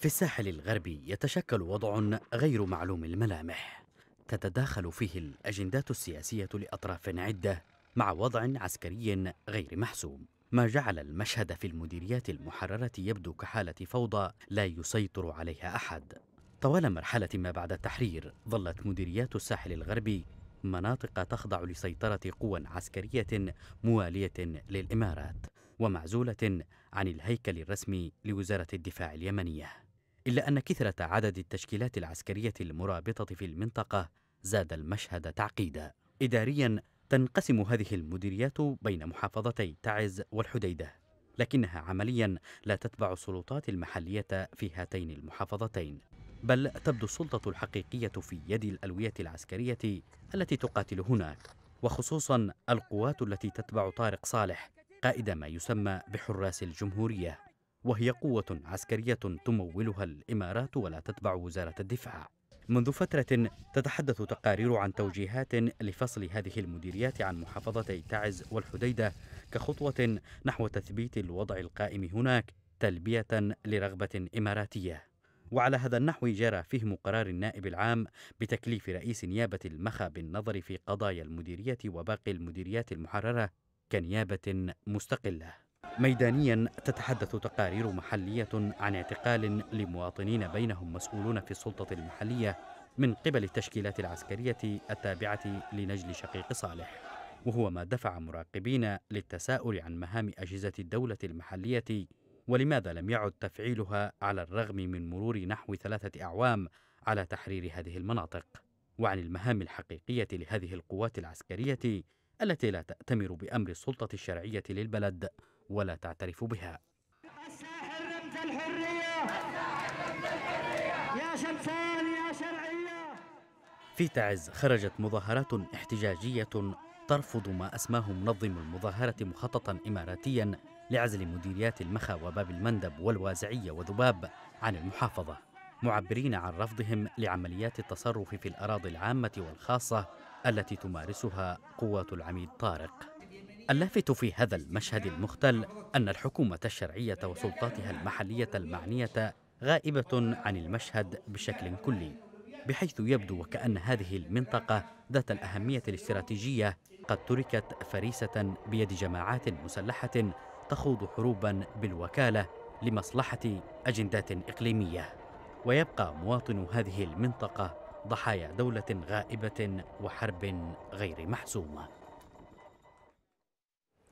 في الساحل الغربي يتشكل وضع غير معلوم الملامح تتداخل فيه الأجندات السياسية لأطراف عدة مع وضع عسكري غير محسوم ما جعل المشهد في المديريات المحررة يبدو كحالة فوضى لا يسيطر عليها أحد طوال مرحلة ما بعد التحرير ظلت مديريات الساحل الغربي مناطق تخضع لسيطرة قوى عسكرية موالية للإمارات ومعزولة عن الهيكل الرسمي لوزارة الدفاع اليمنية إلا أن كثرة عدد التشكيلات العسكرية المرابطة في المنطقة زاد المشهد تعقيدا إداريا تنقسم هذه المديريات بين محافظتي تعز والحديدة لكنها عمليا لا تتبع السلطات المحلية في هاتين المحافظتين بل تبدو السلطة الحقيقية في يد الألوية العسكرية التي تقاتل هناك وخصوصا القوات التي تتبع طارق صالح قائد ما يسمى بحراس الجمهورية وهي قوة عسكرية تمولها الإمارات ولا تتبع وزارة الدفاع منذ فترة تتحدث تقارير عن توجيهات لفصل هذه المديريات عن محافظتي تعز والحديدة كخطوة نحو تثبيت الوضع القائم هناك تلبية لرغبة إماراتية وعلى هذا النحو جرى فهم قرار النائب العام بتكليف رئيس نيابة المخا بالنظر في قضايا المديرية وباقي المديريات المحررة كنيابة مستقلة ميدانيا تتحدث تقارير محلية عن اعتقال لمواطنين بينهم مسؤولون في السلطة المحلية من قبل التشكيلات العسكرية التابعة لنجل شقيق صالح وهو ما دفع مراقبين للتساؤل عن مهام أجهزة الدولة المحلية ولماذا لم يعد تفعيلها على الرغم من مرور نحو ثلاثة أعوام على تحرير هذه المناطق وعن المهام الحقيقية لهذه القوات العسكرية التي لا تأتمر بأمر السلطة الشرعية للبلد ولا تعترف بها رمز الحرية يا شمسان يا شرعية في تعز خرجت مظاهرات احتجاجية ترفض ما أسماه منظم المظاهرة مخططا إماراتيا لعزل مديريات المخا وباب المندب والوازعية وذباب عن المحافظة معبرين عن رفضهم لعمليات التصرف في الأراضي العامة والخاصة التي تمارسها قوات العميد طارق اللافت في هذا المشهد المختل أن الحكومة الشرعية وسلطاتها المحلية المعنية غائبة عن المشهد بشكل كلي بحيث يبدو وكأن هذه المنطقة ذات الأهمية الاستراتيجية قد تركت فريسة بيد جماعات مسلحة تخوض حروبا بالوكالة لمصلحة أجندات إقليمية ويبقى مواطن هذه المنطقة ضحايا دولة غائبة وحرب غير محسومة